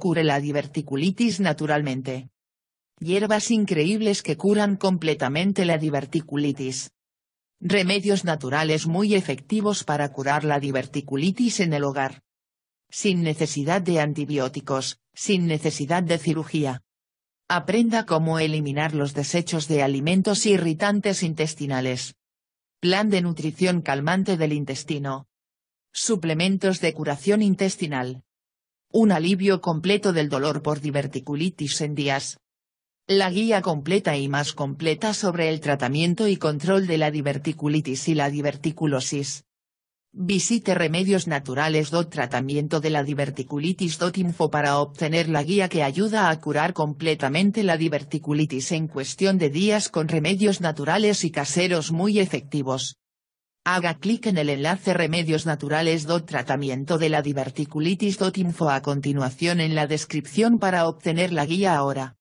cure la diverticulitis naturalmente. Hierbas increíbles que curan completamente la diverticulitis. Remedios naturales muy efectivos para curar la diverticulitis en el hogar. Sin necesidad de antibióticos, sin necesidad de cirugía. Aprenda cómo eliminar los desechos de alimentos irritantes intestinales. Plan de nutrición calmante del intestino. Suplementos de curación intestinal un alivio completo del dolor por diverticulitis en días. La guía completa y más completa sobre el tratamiento y control de la diverticulitis y la diverticulosis. Visite Remedios Naturales Tratamiento de la diverticulitis Info para obtener la guía que ayuda a curar completamente la diverticulitis en cuestión de días con remedios naturales y caseros muy efectivos. Haga clic en el enlace Remedios Naturales. Tratamiento de la diverticulitis. Info a continuación en la descripción para obtener la guía ahora.